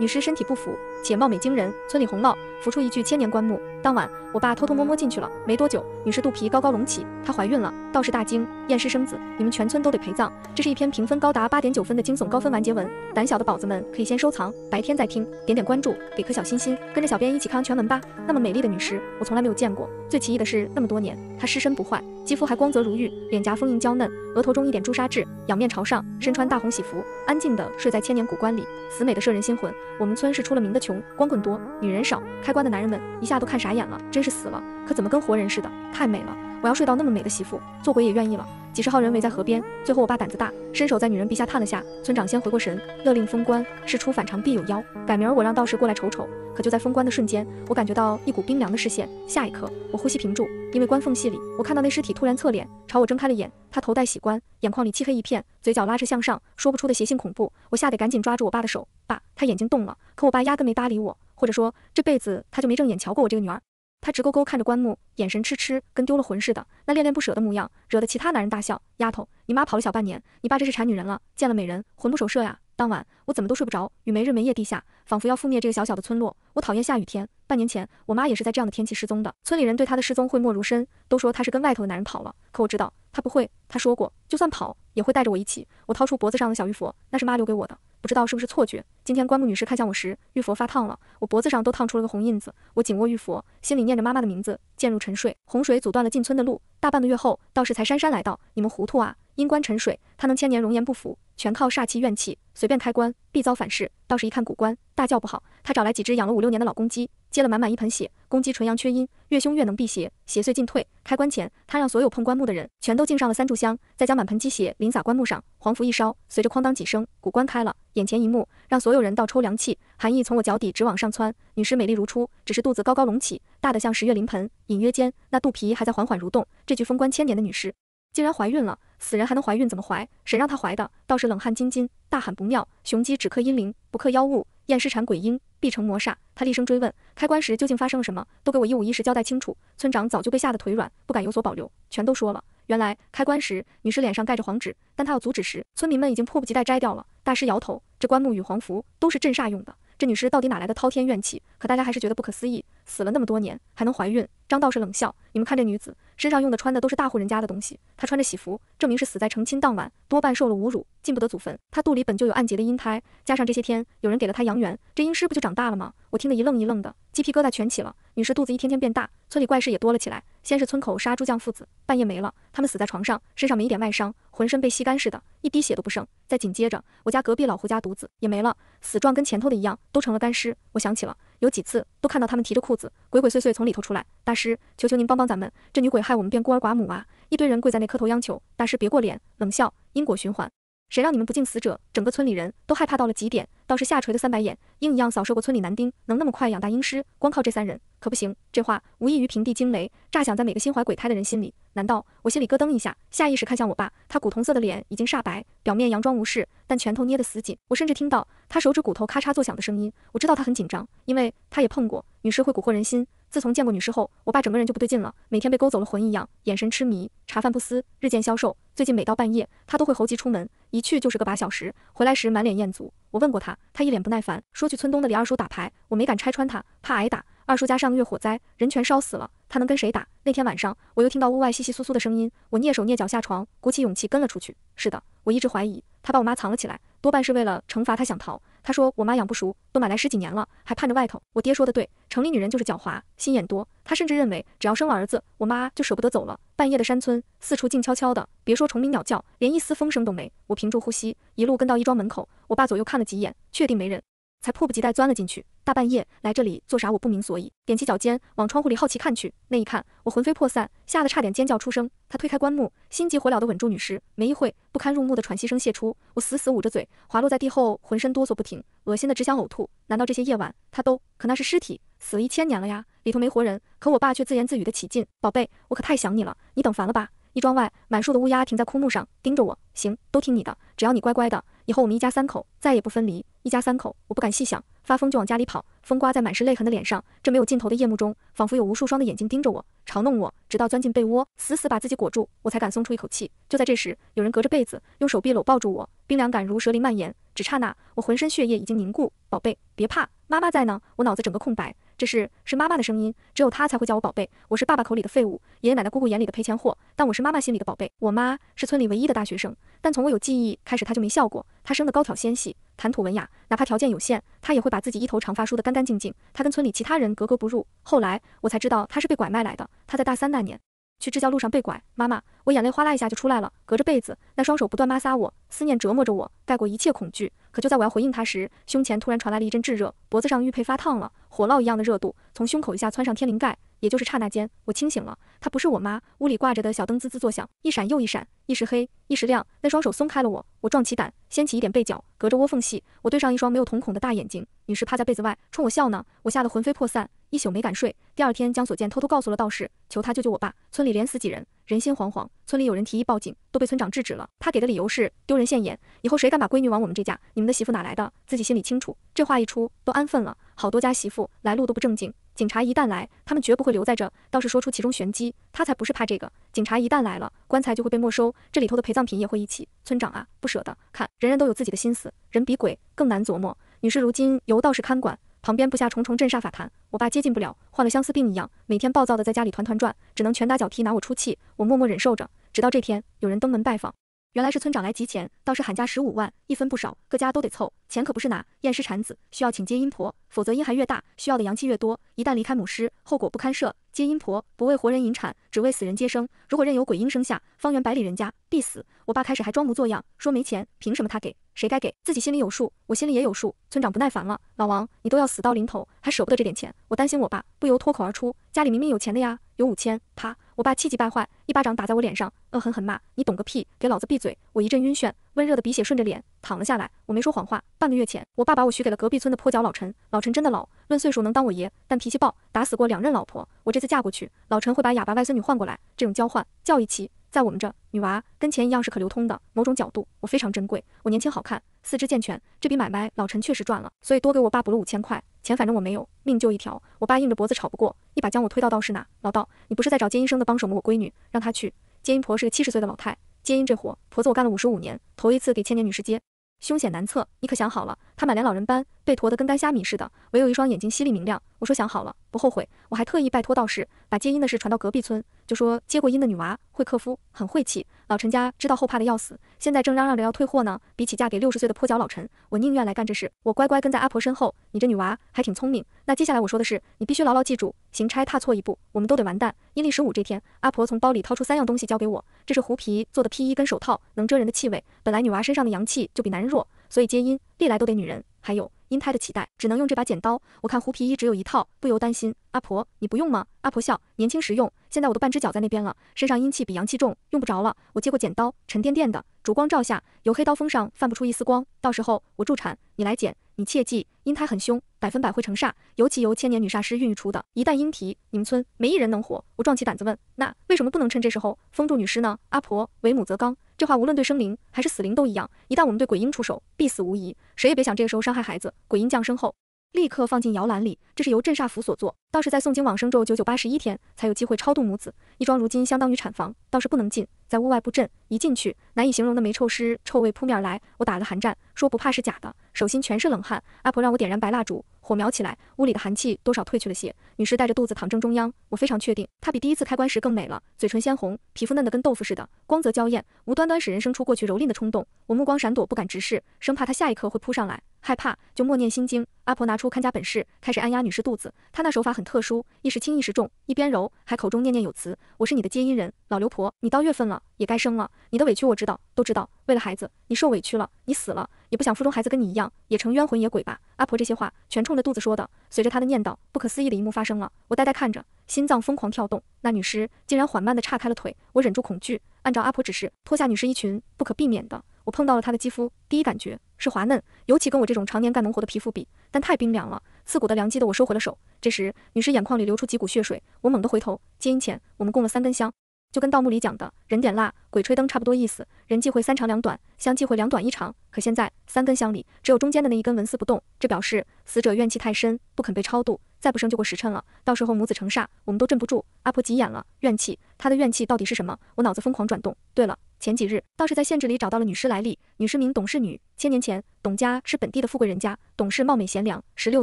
女尸身体不腐，且貌美惊人，村里红闹浮出一具千年棺木。当晚，我爸偷偷摸摸进去了。没多久，女尸肚皮高高隆起，她怀孕了。道士大惊，验尸生子，你们全村都得陪葬。这是一篇评分高达八点九分的惊悚高分完结文，胆小的宝子们可以先收藏，白天再听。点点关注，给颗小心心，跟着小编一起看全文吧。那么美丽的女尸，我从来没有见过。最奇异的是，那么多年，她尸身不坏，肌肤还光泽如玉，脸颊丰盈娇嫩，额头中一点朱砂痣，仰面朝上，身穿大红喜服，安静的睡在千年古棺里，死美的摄人心魂。我们村是出了名的穷，光棍多，女人少，开棺的男人们一下都看傻眼。眼了，真是死了，可怎么跟活人似的？太美了，我要睡到那么美的媳妇，做鬼也愿意了。几十号人围在河边，最后我爸胆子大，伸手在女人鼻下探了下。村长先回过神，勒令封棺，事出反常必有妖。改明儿我让道士过来瞅瞅。可就在封棺的瞬间，我感觉到一股冰凉的视线。下一刻，我呼吸屏住，因为关缝隙里，我看到那尸体突然侧脸朝我睁开了眼。他头戴喜冠，眼眶里漆黑一片，嘴角拉扯向上，说不出的邪性恐怖。我吓得赶紧抓住我爸的手，爸，他眼睛动了。可我爸压根没搭理我，或者说这辈子他就没正眼瞧过我这个女儿。他直勾勾看着棺木，眼神痴痴，跟丢了魂似的。那恋恋不舍的模样，惹得其他男人大笑。丫头，你妈跑了小半年，你爸这是馋女人了，见了美人魂不守舍呀。当晚我怎么都睡不着，雨没日没夜地下，仿佛要覆灭这个小小的村落。我讨厌下雨天，半年前我妈也是在这样的天气失踪的。村里人对她的失踪讳莫如深，都说她是跟外头的男人跑了。可我知道。他不会，他说过，就算跑也会带着我一起。我掏出脖子上的小玉佛，那是妈留给我的，不知道是不是错觉。今天棺木女士看向我时，玉佛发烫了，我脖子上都烫出了个红印子。我紧握玉佛，心里念着妈妈的名字，渐入沉睡。洪水阻断了进村的路，大半个月后，道士才姗姗来到。你们糊涂啊！阴棺沉水，他能千年容颜不腐，全靠煞气怨气，随便开棺。一遭反噬，倒是一看古棺，大叫不好。他找来几只养了五六年的老公鸡，接了满满一盆血。公鸡纯阳缺阴，越凶越能辟邪，邪祟尽退。开棺前，他让所有碰棺木的人全都敬上了三炷香，再将满盆鸡血淋洒棺木上，黄符一烧，随着哐当几声，古棺开了。眼前一幕让所有人倒抽凉气，寒意从我脚底直往上窜。女尸美丽如初，只是肚子高高隆起，大的像十月临盆，隐约间那肚皮还在缓缓蠕动。这具封棺千年的女尸竟然怀孕了。死人还能怀孕？怎么怀？谁让他怀的？道士冷汗津津，大喊不妙！雄鸡只克阴灵，不克妖物。验尸产鬼婴，必成魔煞。他厉声追问：开棺时究竟发生了什么？都给我一五一十交代清楚！村长早就被吓得腿软，不敢有所保留，全都说了。原来开棺时，女尸脸上盖着黄纸，但他要阻止时，村民们已经迫不及待摘掉了。大师摇头：这棺木与黄符都是镇煞用的。这女尸到底哪来的滔天怨气？可大家还是觉得不可思议，死了那么多年还能怀孕？张道士冷笑：“你们看这女子身上用的穿的都是大户人家的东西，她穿着喜服，证明是死在成亲当晚，多半受了侮辱，进不得祖坟。她肚里本就有暗结的阴胎，加上这些天有人给了她阳元，这阴尸不就长大了吗？”我听得一愣一愣的。鸡皮疙瘩全起了，女士肚子一天天变大，村里怪事也多了起来。先是村口杀猪匠父子半夜没了，他们死在床上，身上没一点外伤，浑身被吸干似的，一滴血都不剩。再紧接着，我家隔壁老胡家独子也没了，死状跟前头的一样，都成了干尸。我想起了，有几次都看到他们提着裤子，鬼鬼祟祟从里头出来。大师，求求您帮帮咱们，这女鬼害我们变孤儿寡母啊！一堆人跪在那磕头央求，大师别过脸冷笑，因果循环。谁让你们不敬死者？整个村里人都害怕到了极点。倒是下垂的三白眼，鹰一样扫射过村里男丁，能那么快养大阴尸，光靠这三人可不行。这话无异于平地惊雷，炸响在每个心怀鬼胎的人心里。难道我心里咯噔一下，下意识看向我爸，他古铜色的脸已经煞白，表面佯装无事，但拳头捏得死紧，我甚至听到他手指骨头咔嚓作响的声音。我知道他很紧张，因为他也碰过女尸会蛊惑人心。自从见过女尸后，我爸整个人就不对劲了，每天被勾走了魂一样，眼神痴迷，茶饭不思，日渐消瘦。最近每到半夜，他都会猴急出门，一去就是个把小时，回来时满脸厌足。我问过他，他一脸不耐烦，说去村东的李二叔打牌。我没敢拆穿他，怕挨打。二叔家上个月火灾，人全烧死了，他能跟谁打？那天晚上，我又听到屋外窸窸窣窣的声音，我蹑手蹑脚下床，鼓起勇气跟了出去。是的，我一直怀疑他把我妈藏了起来，多半是为了惩罚他想逃。他说：“我妈养不熟，都买来十几年了，还盼着外头。”我爹说的对，城里女人就是狡猾，心眼多。他甚至认为，只要生了儿子，我妈就舍不得走了。半夜的山村，四处静悄悄的，别说虫鸣鸟叫，连一丝风声都没。我屏住呼吸，一路跟到一庄门口。我爸左右看了几眼，确定没人，才迫不及待钻了进去。大半夜来这里做啥？我不明所以，踮起脚尖往窗户里好奇看去。那一看，我魂飞魄散，吓得差点尖叫出声。他推开棺木，心急火燎的稳住女尸。没一会，不堪入目的喘息声泄出，我死死捂着嘴，滑落在地后，浑身哆嗦不停，恶心的只想呕吐。难道这些夜晚他都……可那是尸体，死了一千年了呀，里头没活人。可我爸却自言自语的起劲：“宝贝，我可太想你了，你等烦了吧。”西庄外，满树的乌鸦停在枯木上，盯着我。行，都听你的，只要你乖乖的，以后我们一家三口再也不分离。一家三口，我不敢细想，发疯就往家里跑。风刮在满是泪痕的脸上，这没有尽头的夜幕中，仿佛有无数双的眼睛盯着我，嘲弄我，直到钻进被窝，死死把自己裹住，我才敢松出一口气。就在这时，有人隔着被子，用手臂搂抱住我，冰凉感如蛇鳞蔓延，只刹那，我浑身血液已经凝固。宝贝，别怕，妈妈在呢。我脑子整个空白。这是是妈妈的声音，只有她才会叫我宝贝。我是爸爸口里的废物，爷爷奶奶、姑姑眼里的赔钱货，但我是妈妈心里的宝贝。我妈是村里唯一的大学生，但从我有记忆开始，她就没笑过。她生的高挑纤细，谈吐文雅，哪怕条件有限，她也会把自己一头长发梳得干干净净。她跟村里其他人格格不入。后来我才知道她是被拐卖来的。她在大三那年。去支教路上被拐，妈妈，我眼泪哗啦一下就出来了。隔着被子，那双手不断抹挲我，思念折磨着我，盖过一切恐惧。可就在我要回应她时，胸前突然传来了一阵炙热，脖子上玉佩发烫了，火烙一样的热度从胸口一下窜上天灵盖。也就是刹那间，我清醒了，她不是我妈。屋里挂着的小灯滋滋作响，一闪又一闪，一时黑，一时亮。那双手松开了我，我壮起胆，掀起一点被角，隔着窝缝隙，我对上一双没有瞳孔的大眼睛。女士趴在被子外，冲我笑呢，我吓得魂飞魄散。一宿没敢睡，第二天江所见偷偷告诉了道士，求他救救我爸。村里连死几人，人心惶惶。村里有人提议报警，都被村长制止了。他给的理由是丢人现眼，以后谁敢把闺女往我们这嫁，你们的媳妇哪来的？自己心里清楚。这话一出，都安分了。好多家媳妇来路都不正经，警察一旦来，他们绝不会留在这。道士说出其中玄机，他才不是怕这个。警察一旦来了，棺材就会被没收，这里头的陪葬品也会一起。村长啊，不舍得。看，人人都有自己的心思，人比鬼更难琢磨。女士如今由道士看管。旁边布下重重镇煞法坛，我爸接近不了，患了相思病一样，每天暴躁的在家里团团转，只能拳打脚踢拿我出气。我默默忍受着，直到这天，有人登门拜访，原来是村长来集钱，倒是喊价十五万，一分不少，各家都得凑。钱可不是拿，验尸产子需要请接阴婆，否则阴寒越大，需要的阳气越多，一旦离开母尸，后果不堪设想。接阴婆不为活人引产，只为死人接生，如果任由鬼婴生下，方圆百里人家必死。我爸开始还装模作样，说没钱，凭什么他给？谁该给自己心里有数，我心里也有数。村长不耐烦了，老王，你都要死到临头，还舍不得这点钱？我担心我爸，不由脱口而出，家里明明有钱的呀，有五千。他，我爸气急败坏，一巴掌打在我脸上，恶狠狠骂，你懂个屁，给老子闭嘴！我一阵晕眩，温热的鼻血顺着脸淌了下来。我没说谎话，半个月前，我爸把我许给了隔壁村的坡脚老陈。老陈真的老，论岁数能当我爷，但脾气暴，打死过两任老婆。我这次嫁过去，老陈会把哑巴外孙女换过来，这种交换叫一期。在我们这，女娃跟钱一样是可流通的。某种角度，我非常珍贵。我年轻好看，四肢健全，这笔买卖老陈确实赚了，所以多给我爸补了五千块钱。反正我没有命就一条，我爸硬着脖子吵不过，一把将我推到道士那。老道，你不是在找接阴生的帮手吗？我闺女让她去。接阴婆是个七十岁的老太，接阴这活婆子我干了五十五年，头一次给千年女尸接，凶险难测，你可想好了。他满脸老人斑，被驮得跟干虾米似的，唯有一双眼睛犀利明亮。我说想好了，不后悔。我还特意拜托道士把接音的事传到隔壁村，就说接过音的女娃会克夫，很晦气。老陈家知道后怕的要死，现在正嚷嚷着要退货呢。比起嫁给六十岁的跛脚老陈，我宁愿来干这事。我乖乖跟在阿婆身后，你这女娃还挺聪明。那接下来我说的事，你必须牢牢记住。行差踏错一步，我们都得完蛋。阴历十五这天，阿婆从包里掏出三样东西交给我，这是狐皮做的披衣跟手套，能遮人的气味。本来女娃身上的阳气就比男人弱。所以接阴历来都得女人，还有阴胎的脐带只能用这把剪刀。我看狐皮衣只有一套，不由担心。阿婆，你不用吗？阿婆笑，年轻时用，现在我的半只脚在那边了，身上阴气比阳气重，用不着了。我接过剪刀，沉甸甸的，烛光照下，由黑刀锋上泛不出一丝光。到时候我助产，你来剪，你切记，阴胎很凶，百分百会成煞，尤其由千年女煞师孕育出的，一旦阴提，你们村没一人能活。我壮起胆子问，那为什么不能趁这时候封住女尸呢？阿婆，为母则刚。这话无论对生灵还是死灵都一样，一旦我们对鬼婴出手，必死无疑。谁也别想这个时候伤害孩子。鬼婴降生后，立刻放进摇篮里，这是由镇煞符所做。倒是，在诵经往生咒九九八十一天，才有机会超度母子。一桩如今相当于产房，倒是不能进，在屋外布阵。一进去，难以形容的霉臭尸臭味扑面而来，我打了个寒战，说不怕是假的，手心全是冷汗。阿婆让我点燃白蜡烛。火苗起来，屋里的寒气多少退去了些。女士带着肚子躺正中央，我非常确定她比第一次开棺时更美了，嘴唇鲜红，皮肤嫩得跟豆腐似的，光泽娇艳，无端端使人生出过去蹂躏的冲动。我目光闪躲，不敢直视，生怕她下一刻会扑上来。害怕，就默念心经。阿婆拿出看家本事，开始按压女尸肚子。她那手法很特殊，一时轻一时重，一边揉还口中念念有词：“我是你的接音人，老刘婆，你到月份了也该生了。你的委屈我知道，都知道。为了孩子，你受委屈了，你死了也不想腹中孩子跟你一样也成冤魂野鬼吧？”阿婆这些话全冲着肚子说的。随着她的念叨，不可思议的一幕发生了，我呆呆看着，心脏疯狂跳动。那女尸竟然缓慢地岔开了腿。我忍住恐惧，按照阿婆指示脱下女尸衣裙。不可避免的，我碰到了她的肌肤，第一感觉。是滑嫩，尤其跟我这种常年干农活的皮肤比，但太冰凉了，刺骨的凉机的我收回了手。这时，女士眼眶里流出几股血水，我猛地回头。接阴前我们供了三根香，就跟盗墓里讲的人点蜡，鬼吹灯差不多意思。人忌讳三长两短，香忌讳两短一长。可现在三根香里，只有中间的那一根纹丝不动，这表示死者怨气太深，不肯被超度，再不生就过时辰了。到时候母子成煞，我们都镇不住。阿婆急眼了，怨气，她的怨气到底是什么？我脑子疯狂转动。对了。前几日，倒是在县志里找到了女尸来历。女尸名董氏女，千年前董家是本地的富贵人家。董氏貌美贤良，十六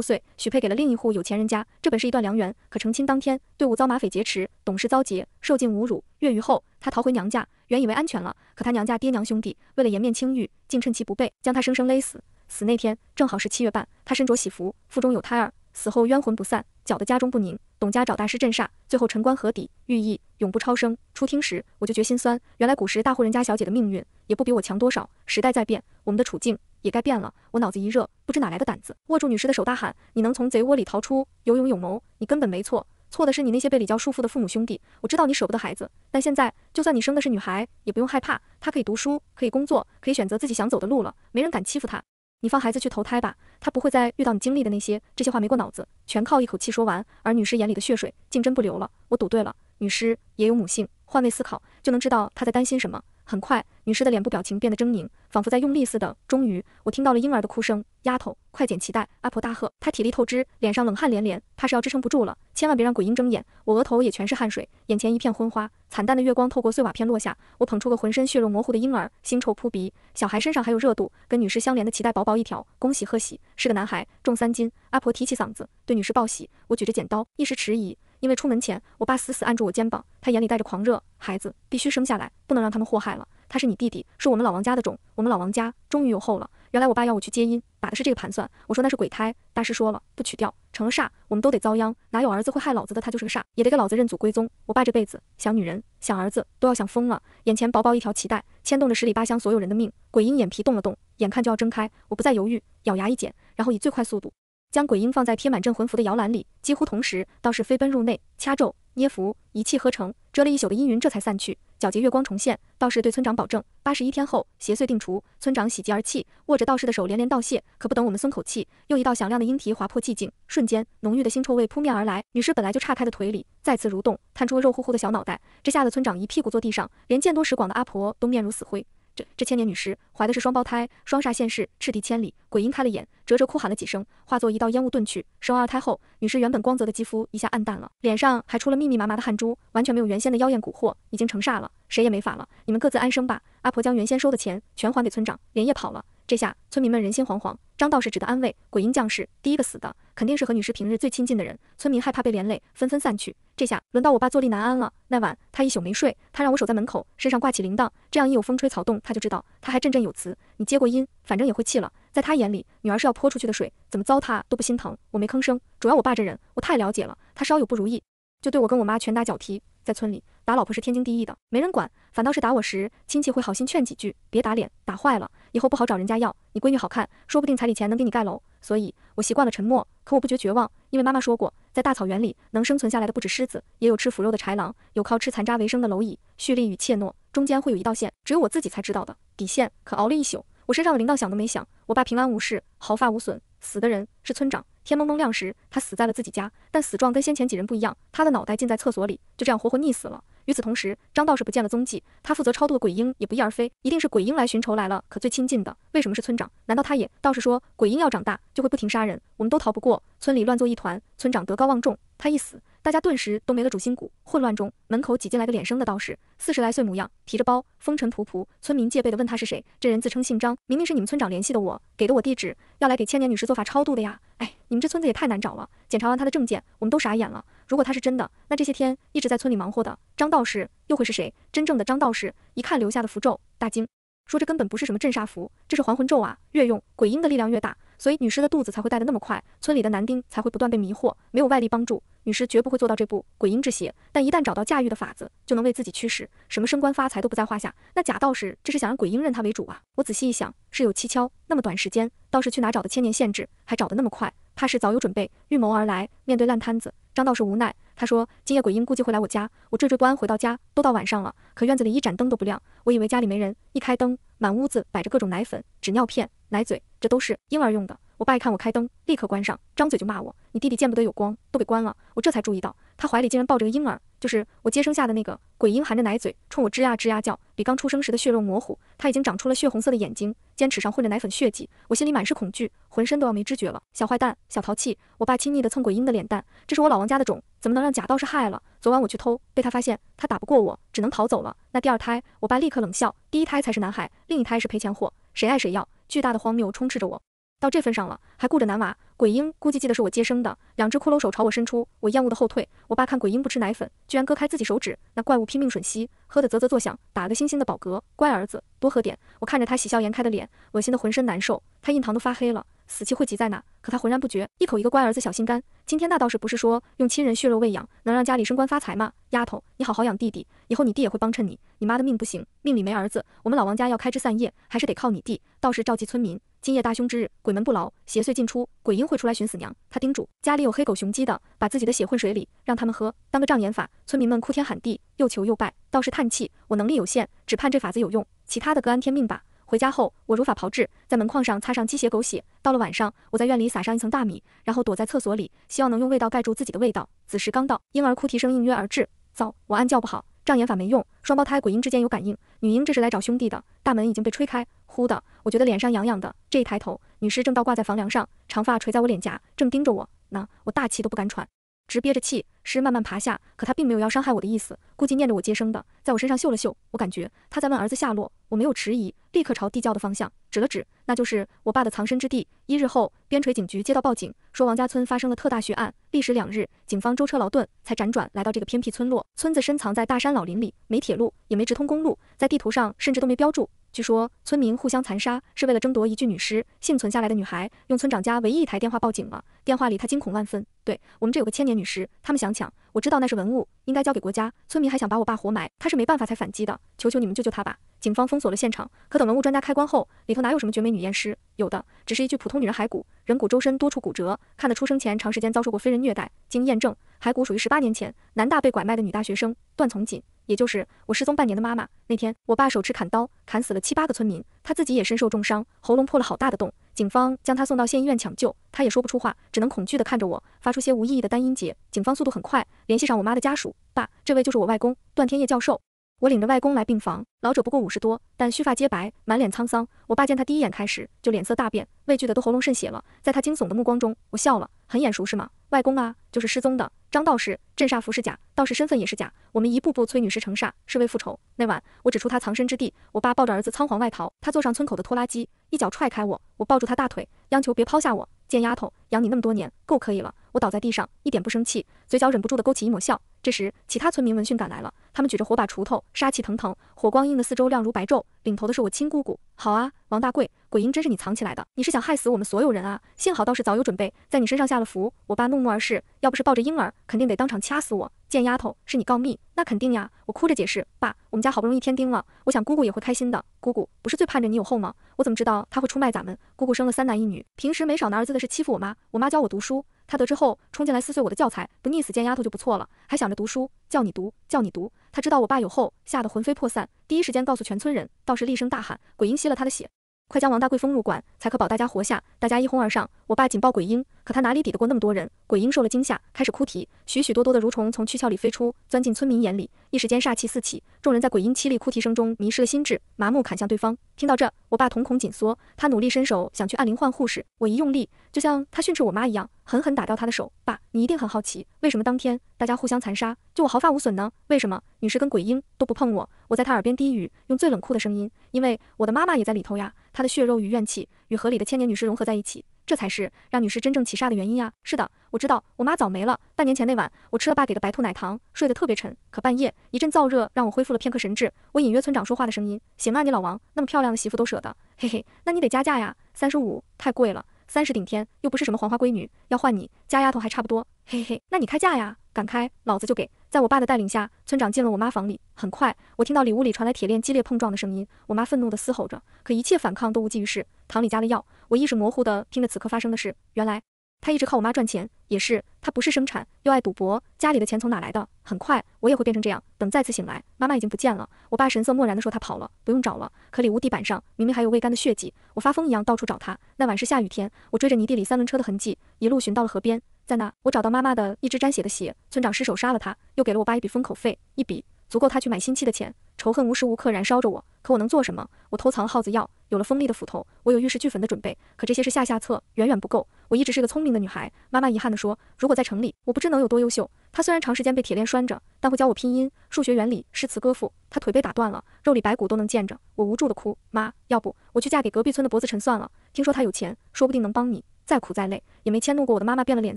岁许配给了另一户有钱人家，这本是一段良缘。可成亲当天，队伍遭马匪劫持，董氏遭劫，受尽侮辱。越狱后，她逃回娘家，原以为安全了，可她娘家爹娘兄弟为了颜面清誉，竟趁其不备将她生生勒死。死那天正好是七月半，她身着喜服，腹中有胎儿，死后冤魂不散。搅得家中不宁，董家找大师镇煞，最后沉棺河底，寓意永不超生。初听时我就觉心酸，原来古时大户人家小姐的命运也不比我强多少。时代在变，我们的处境也该变了。我脑子一热，不知哪来的胆子，握住女尸的手大喊：“你能从贼窝里逃出，有勇有谋，你根本没错。错的是你那些被礼教束缚的父母兄弟。我知道你舍不得孩子，但现在就算你生的是女孩，也不用害怕，她可以读书，可以工作，可以选择自己想走的路了，没人敢欺负她。”你放孩子去投胎吧，他不会再遇到你经历的那些。这些话没过脑子，全靠一口气说完。而女尸眼里的血水竟真不流了，我赌对了。女尸也有母性，换位思考就能知道她在担心什么。很快，女尸的脸部表情变得狰狞，仿佛在用力似的。终于，我听到了婴儿的哭声。丫头，快剪脐带！阿婆大喝。她体力透支，脸上冷汗连连，怕是要支撑不住了。千万别让鬼婴睁眼！我额头也全是汗水，眼前一片昏花，惨淡的月光透过碎瓦片落下。我捧出个浑身血肉模糊的婴儿，腥臭扑鼻。小孩身上还有热度，跟女尸相连的脐带薄薄一条。恭喜贺喜，是个男孩，重三斤。阿婆提起嗓子对女尸报喜。我举着剪刀，一时迟疑。因为出门前，我爸死死按住我肩膀，他眼里带着狂热，孩子必须生下来，不能让他们祸害了。他是你弟弟，是我们老王家的种，我们老王家终于有后了。原来我爸要我去接阴，打的是这个盘算。我说那是鬼胎，大师说了，不取掉成了煞，我们都得遭殃。哪有儿子会害老子的？他就是个煞，也得给老子认祖归宗。我爸这辈子想女人、想儿子都要想疯了，眼前薄薄一条脐带牵动着十里八乡所有人的命。鬼婴眼皮动了动，眼看就要睁开，我不再犹豫，咬牙一剪，然后以最快速度。将鬼婴放在贴满镇魂符的摇篮里，几乎同时，道士飞奔入内，掐咒捏符，一气呵成，遮了一宿的阴云这才散去，皎洁月光重现。道士对村长保证，八十一天后邪祟定除。村长喜极而泣，握着道士的手连连道谢。可不等我们松口气，又一道响亮的鹰啼划破寂静，瞬间浓郁的腥臭味扑面而来。女尸本来就岔开的腿里再次蠕动，探出个肉乎乎的小脑袋，这吓得村长一屁股坐地上，连见多识广的阿婆都面如死灰。这这千年女尸怀的是双胞胎，双煞现世，赤地千里，鬼婴开了眼，啧啧哭喊了几声，化作一道烟雾遁去。生二胎后，女尸原本光泽的肌肤一下暗淡了，脸上还出了密密麻麻的汗珠，完全没有原先的妖艳蛊惑，已经成煞了，谁也没法了。你们各自安生吧。阿婆将原先收的钱全还给村长，连夜跑了。这下村民们人心惶惶，张道士只得安慰。鬼婴将士，第一个死的肯定是和女士平日最亲近的人。村民害怕被连累，纷纷散去。这下轮到我爸坐立难安了。那晚他一宿没睡，他让我守在门口，身上挂起铃铛，这样一有风吹草动，他就知道。他还振振有词：“你接过音，反正也会气了。”在他眼里，女儿是要泼出去的水，怎么糟蹋都不心疼。我没吭声，主要我爸这人我太了解了，他稍有不如意，就对我跟我妈拳打脚踢。在村里打老婆是天经地义的，没人管，反倒是打我时，亲戚会好心劝几句，别打脸，打坏了以后不好找人家要。你闺女好看，说不定彩礼钱能给你盖楼。所以我习惯了沉默，可我不觉绝望，因为妈妈说过，在大草原里能生存下来的不止狮子，也有吃腐肉的豺狼，有靠吃残渣为生的蝼蚁。蓄力与怯懦中间会有一道线，只有我自己才知道的底线。可熬了一宿，我身上的铃铛响都没响，我爸平安无事，毫发无损。死的人是村长。天蒙蒙亮时，他死在了自己家，但死状跟先前几人不一样，他的脑袋浸在厕所里，就这样活活溺死了。与此同时，张道士不见了踪迹，他负责超度的鬼婴也不翼而飞，一定是鬼婴来寻仇来了。可最亲近的，为什么是村长？难道他也？道士说，鬼婴要长大，就会不停杀人，我们都逃不过。村里乱作一团，村长德高望重，他一死。大家顿时都没了主心骨，混乱中门口挤进来个脸生的道士，四十来岁模样，提着包，风尘仆仆。村民戒备的问他是谁。这人自称姓张，明明是你们村长联系的，我给的我地址，要来给千年女尸做法超度的呀。哎，你们这村子也太难找了。检查完他的证件，我们都傻眼了。如果他是真的，那这些天一直在村里忙活的张道士又会是谁？真正的张道士一看留下的符咒，大惊，说这根本不是什么镇煞符，这是还魂咒啊，越用鬼婴的力量越大。所以女尸的肚子才会带得那么快，村里的男丁才会不断被迷惑。没有外力帮助，女尸绝不会做到这步。鬼婴制邪，但一旦找到驾驭的法子，就能为自己驱使，什么升官发财都不在话下。那假道士这是想让鬼婴认他为主啊！我仔细一想，是有蹊跷。那么短时间，道士去哪找的千年限制，还找得那么快，怕是早有准备，预谋而来。面对烂摊子，张道士无奈，他说：“今夜鬼婴估计会来我家。”我惴惴不安，回到家，都到晚上了，可院子里一盏灯都不亮，我以为家里没人，一开灯，满屋子摆着各种奶粉、纸尿片。奶嘴，这都是婴儿用的。我爸一看我开灯，立刻关上，张嘴就骂我：“你弟弟见不得有光，都给关了。”我这才注意到他怀里竟然抱着个婴儿，就是我接生下的那个鬼婴，含着奶嘴冲我吱呀吱呀叫，比刚出生时的血肉模糊，他已经长出了血红色的眼睛，尖齿上混着奶粉血迹。我心里满是恐惧，浑身都要没知觉了。小坏蛋，小淘气，我爸亲昵的蹭鬼婴的脸蛋，这是我老王家的种，怎么能让假道士害了？昨晚我去偷，被他发现，他打不过我，只能逃走了。那第二胎，我爸立刻冷笑：“第一胎才是男孩，另一胎是赔钱货，谁爱谁要。”巨大的荒谬充斥着我，到这份上了还顾着男娃。鬼婴估计记得是我接生的，两只骷髅手朝我伸出，我厌恶的后退。我爸看鬼婴不吃奶粉，居然割开自己手指，那怪物拼命吮吸，喝的啧啧作响，打个星星的饱嗝。乖儿子，多喝点。我看着他喜笑颜开的脸，恶心的浑身难受，他印堂都发黑了。死气会急在哪？可他浑然不觉，一口一个乖儿子，小心肝。今天那道士不是说用亲人血肉喂养，能让家里升官发财吗？丫头，你好好养弟弟，以后你弟也会帮衬你。你妈的命不行，命里没儿子，我们老王家要开枝散叶，还是得靠你弟。道士召集村民，今夜大凶之日，鬼门不牢，邪祟进出，鬼婴会出来寻死娘。他叮嘱家里有黑狗、雄鸡的，把自己的血混水里，让他们喝，当个障眼法。村民们哭天喊地，又求又拜。道士叹气，我能力有限，只盼这法子有用，其他的各安天命吧。回家后，我如法炮制，在门框上擦上鸡血、狗血。到了晚上，我在院里撒上一层大米，然后躲在厕所里，希望能用味道盖住自己的味道。子时刚到，婴儿哭啼声应约而至。糟，我暗叫不好，障眼法没用，双胞胎鬼婴之间有感应，女婴这是来找兄弟的。大门已经被吹开，呼的，我觉得脸上痒痒的。这一抬头，女尸正倒挂在房梁上，长发垂在我脸颊，正盯着我呢，我大气都不敢喘。直憋着气，尸慢慢爬下，可他并没有要伤害我的意思，估计念着我接生的，在我身上嗅了嗅，我感觉他在问儿子下落，我没有迟疑，立刻朝地窖的方向指了指，那就是我爸的藏身之地。一日后，边陲警局接到报警，说王家村发生了特大血案，历时两日，警方舟车劳顿才辗转来到这个偏僻村落，村子深藏在大山老林里，没铁路，也没直通公路，在地图上甚至都没标注。据说村民互相残杀是为了争夺一具女尸，幸存下来的女孩用村长家唯一一台电话报警了。电话里她惊恐万分：“对我们这有个千年女尸，他们想抢，我知道那是文物，应该交给国家。村民还想把我爸活埋，他是没办法才反击的，求求你们救救他吧！”警方封锁了现场，可等文物专家开棺后，里头哪有什么绝美女验尸，有的只是一具普通女人骸骨，人骨周身多处骨折，看得出生前长时间遭受过非人虐待。经验证，骸骨属于十八年前南大被拐卖的女大学生段从锦。也就是我失踪半年的妈妈。那天，我爸手持砍刀砍死了七八个村民，他自己也身受重伤，喉咙破了好大的洞。警方将他送到县医院抢救，他也说不出话，只能恐惧地看着我，发出些无意义的单音节。警方速度很快，联系上我妈的家属。爸，这位就是我外公段天业教授。我领着外公来病房，老者不过五十多，但须发皆白，满脸沧桑。我爸见他第一眼开始，就脸色大变，畏惧的都喉咙渗血了。在他惊悚的目光中，我笑了，很眼熟是吗？外公啊，就是失踪的张道士，镇煞符是假，道士身份也是假，我们一步步催女尸成煞，是为复仇。那晚我指出他藏身之地，我爸抱着儿子仓皇外逃，他坐上村口的拖拉机，一脚踹开我，我抱住他大腿，央求别抛下我。贱丫头，养你那么多年，够可以了。我倒在地上，一点不生气，嘴角忍不住的勾起一抹笑。这时，其他村民闻讯赶来了，他们举着火把、锄头，杀气腾腾，火光映得四周亮如白昼。领头的是我亲姑姑。好啊，王大贵，鬼婴真是你藏起来的，你是想害死我们所有人啊？幸好倒是早有准备，在你身上下了符。我爸怒目而视，要不是抱着婴儿，肯定得当场掐死我。贱丫头，是你告密？那肯定呀！我哭着解释，爸，我们家好不容易添丁了，我想姑姑也会开心的。姑姑不是最盼着你有后吗？我怎么知道她会出卖咱们？姑姑生了三男一女，平时没少拿儿子的事欺负我妈，我妈教我读书。他得知后冲进来撕碎我的教材，不溺死贱丫头就不错了，还想着读书，叫你读，叫你读。他知道我爸有后，吓得魂飞魄散，第一时间告诉全村人。道士厉声大喊：“鬼婴吸了他的血，快将王大贵封入棺，才可保大家活下。”大家一哄而上，我爸紧抱鬼婴，可他哪里抵得过那么多人？鬼婴受了惊吓，开始哭啼，许许多多的蠕虫从躯壳里飞出，钻进村民眼里，一时间煞气四起，众人在鬼婴凄厉哭啼声中迷失了心智，麻木砍向对方。听到这，我爸瞳孔紧缩，他努力伸手想去按铃唤护士，我一用力。就像他训斥我妈一样，狠狠打掉他的手。爸，你一定很好奇，为什么当天大家互相残杀，就我毫发无损呢？为什么女士跟鬼婴都不碰我？我在他耳边低语，用最冷酷的声音，因为我的妈妈也在里头呀。她的血肉与怨气与河里的千年女尸融合在一起，这才是让女尸真正起煞的原因呀。是的，我知道我妈早没了。半年前那晚，我吃了爸给的白兔奶糖，睡得特别沉。可半夜一阵燥热，让我恢复了片刻神智。我隐约村长说话的声音。行啊，你老王那么漂亮的媳妇都舍得，嘿嘿，那你得加价呀，三十五太贵了。三十顶天，又不是什么黄花闺女，要换你家丫头还差不多。嘿嘿，那你开价呀，敢开，老子就给。在我爸的带领下，村长进了我妈房里。很快，我听到里屋里传来铁链激烈碰撞的声音，我妈愤怒地嘶吼着，可一切反抗都无济于事。堂里加了药，我意识模糊地听着此刻发生的事。原来他一直靠我妈赚钱，也是。他不是生产，又爱赌博，家里的钱从哪来的？很快我也会变成这样。等再次醒来，妈妈已经不见了。我爸神色漠然地说他跑了，不用找了。可里屋地板上明明还有未干的血迹，我发疯一样到处找他。那晚是下雨天，我追着泥地里三轮车的痕迹，一路寻到了河边，在那我找到妈妈的一只沾血的鞋。村长失手杀了他，又给了我爸一笔封口费，一笔足够他去买新妻的钱。仇恨无时无刻燃烧着我，可我能做什么？我偷藏耗子药，有了锋利的斧头，我有玉石俱焚的准备。可这些是下下策，远远不够。我一直是个聪明的女孩，妈妈遗憾地说，如果在城里，我不知能有多优秀。她虽然长时间被铁链拴着，但会教我拼音、数学原理、诗词歌赋。她腿被打断了，肉里白骨都能见着。我无助地哭，妈，要不我去嫁给隔壁村的脖子陈算了？听说他有钱，说不定能帮你。再苦再累，也没迁怒过我的妈妈。变了脸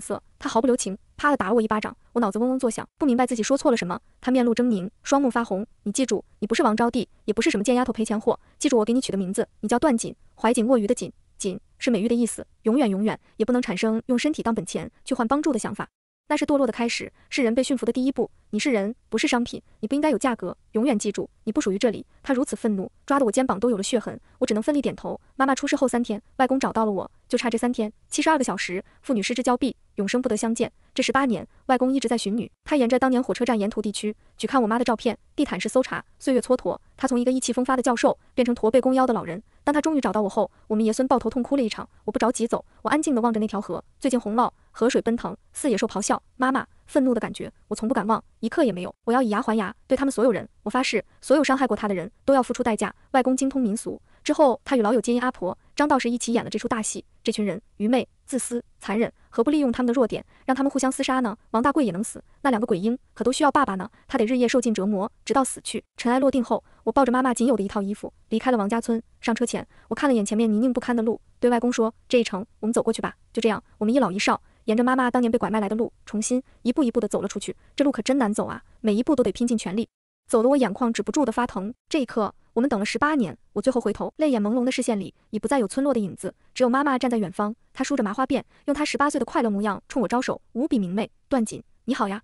色，她毫不留情，啪的打了我一巴掌。我脑子嗡嗡作响，不明白自己说错了什么。她面露狰狞，双目发红。你记住，你不是王招娣，也不是什么贱丫头赔钱货。记住我给你取的名字，你叫段锦怀锦握鱼的锦，锦是美玉的意思。永远永远也不能产生用身体当本钱去换帮助的想法，那是堕落的开始，是人被驯服的第一步。你是人，不是商品，你不应该有价格。永远记住，你不属于这里。他如此愤怒，抓得我肩膀都有了血痕，我只能奋力点头。妈妈出事后三天，外公找到了我，就差这三天，七十二个小时，父女失之交臂，永生不得相见。这十八年，外公一直在寻女，他沿着当年火车站沿途地区，举看我妈的照片，地毯式搜查。岁月蹉跎，他从一个意气风发的教授，变成驼背弓腰的老人。当他终于找到我后，我们爷孙抱头痛哭了一场。我不着急走，我安静地望着那条河，最近洪涝，河水奔腾，似野兽咆哮。妈妈。愤怒的感觉，我从不敢忘，一刻也没有。我要以牙还牙，对他们所有人，我发誓，所有伤害过他的人都要付出代价。外公精通民俗，之后他与老友金银阿婆、张道士一起演了这出大戏。这群人愚昧、自私、残忍，何不利用他们的弱点，让他们互相厮杀呢？王大贵也能死，那两个鬼婴可都需要爸爸呢，他得日夜受尽折磨，直到死去。尘埃落定后，我抱着妈妈仅有的一套衣服离开了王家村。上车前，我看了眼前面泥泞不堪的路，对外公说：“这一程，我们走过去吧。就这样，我们一老一少。”沿着妈妈当年被拐卖来的路，重新一步一步的走了出去。这路可真难走啊，每一步都得拼尽全力，走得我眼眶止不住的发疼。这一刻，我们等了十八年。我最后回头，泪眼朦胧的视线里已不再有村落的影子，只有妈妈站在远方。她梳着麻花辫，用她十八岁的快乐模样冲我招手，无比明媚。段锦，你好呀。